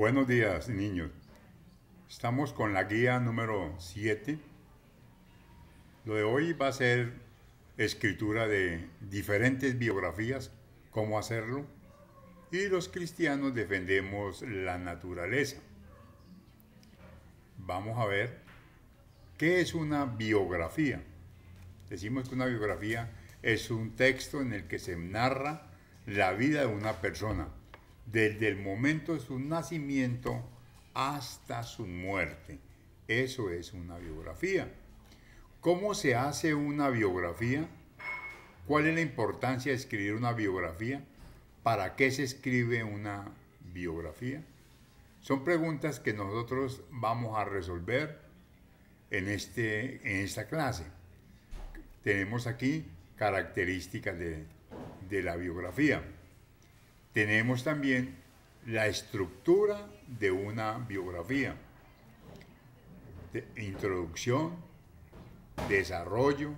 Buenos días, niños. Estamos con la guía número 7. Lo de hoy va a ser escritura de diferentes biografías, cómo hacerlo. Y los cristianos defendemos la naturaleza. Vamos a ver qué es una biografía. Decimos que una biografía es un texto en el que se narra la vida de una persona desde el momento de su nacimiento hasta su muerte. Eso es una biografía. ¿Cómo se hace una biografía? ¿Cuál es la importancia de escribir una biografía? ¿Para qué se escribe una biografía? Son preguntas que nosotros vamos a resolver en, este, esta clase. Tenemos aquí características de la biografía tenemos también la estructura de una biografía. introducción, desarrollo,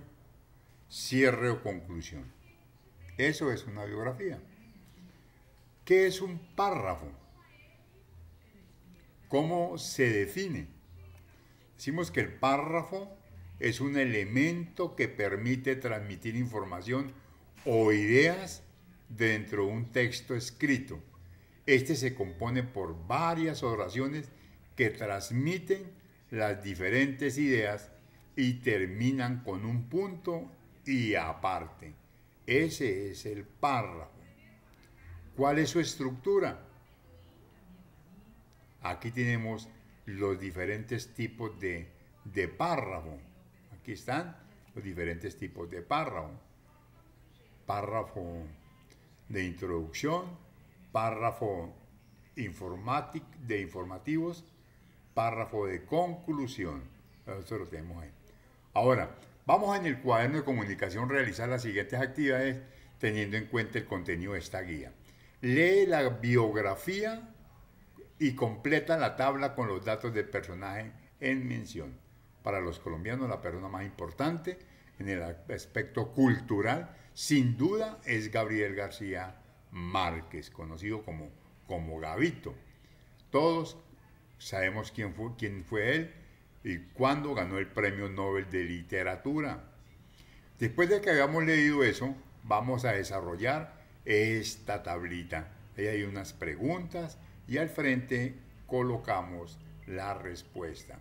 cierre o conclusión. Eso es una biografía. ¿Qué es un párrafo? ¿Cómo se define? Decimos que el párrafo es un elemento que permite transmitir información o ideas dentro de un texto escrito. Este se compone por varias oraciones que transmiten las diferentes ideas y terminan con un punto y aparte. Ese es el párrafo. ¿Cuál es su estructura? Aquí tenemos los diferentes tipos de, de párrafo. Aquí están los diferentes tipos de párrafo. Párrafo de introducción, párrafo informatic, de informativos, párrafo de conclusión. Eso lo tenemos ahí. Ahora, vamos en el cuaderno de comunicación a realizar las siguientes actividades teniendo en cuenta el contenido de esta guía. Lee la biografía y completa la tabla con los datos del personaje en mención. Para los colombianos, la persona más importante en el aspecto cultural, sin duda es Gabriel García Márquez, conocido como, como Gavito. Todos sabemos quién fue, quién fue él y cuándo ganó el Premio Nobel de Literatura. Después de que hayamos leído eso, vamos a desarrollar esta tablita. Ahí hay unas preguntas y al frente colocamos la respuesta.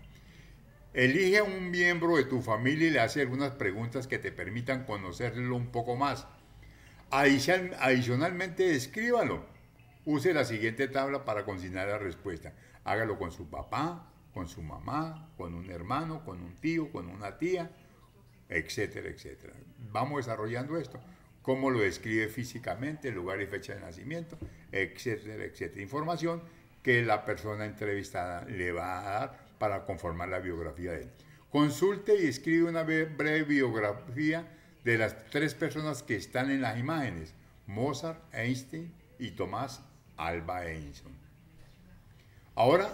Elige a un miembro de tu familia y le hace algunas preguntas que te permitan conocerlo un poco más. adicionalmente, escríbalo. Use la siguiente tabla para consignar la respuesta. Hágalo con su papá, con su mamá, con un hermano, con un tío, con una tía, etcétera, etcétera. Vamos desarrollando esto. Cómo lo describe físicamente, lugar y fecha de nacimiento, etcétera, etcétera. Información que la persona entrevistada le va a dar para conformar la biografía de él. Consulte y escribe una breve biografía de las tres personas que están en las imágenes, Mozart, Einstein y Tomás Alba Edison. Ahora,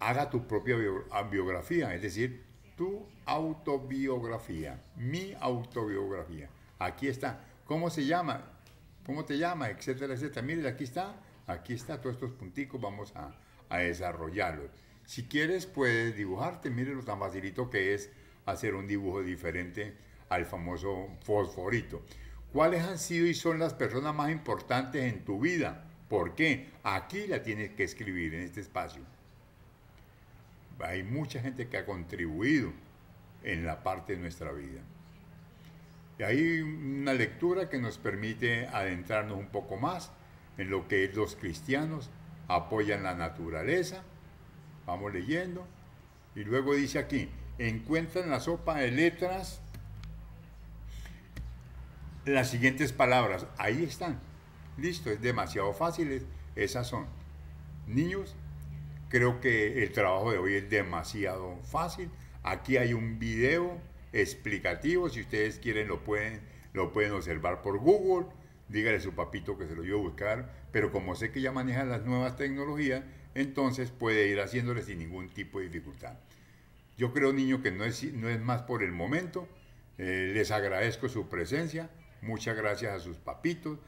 haga tu propia ah, biografía, es decir, tu autobiografía, mi autobiografía. Aquí está. ¿Cómo se llama? ¿Cómo te llama? Etcétera, etcétera. Mire, aquí está aquí está todos estos punticos, vamos a, desarrollarlos. Si quieres puedes dibujarte, miren lo tan facilito que es hacer un dibujo diferente al famoso fosforito. ¿Cuáles han sido y son las personas más importantes en tu vida? ¿Por qué? Aquí la tienes que escribir en este espacio. Hay mucha gente que ha contribuido en la parte de nuestra vida. Y hay una lectura que nos permite adentrarnos un poco más en lo que los cristianos apoyan la naturaleza, vamos leyendo, y luego dice aquí, encuentran la sopa de letras las siguientes palabras, ahí están, listo, es demasiado fácil, esas son. Niños, creo que el trabajo de hoy es demasiado fácil, aquí hay un video explicativo, si ustedes quieren lo pueden, lo pueden observar por Google, dígale a su papito que se lo iba a buscar, pero como sé que ya maneja las nuevas tecnologías, entonces puede ir haciéndole sin ningún tipo de dificultad. Yo creo, niño, que no es, no es más por el momento. Eh, les agradezco su presencia. Muchas gracias a sus papitos.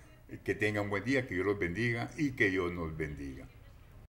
Que tengan buen día, que Dios los bendiga y que Dios nos bendiga.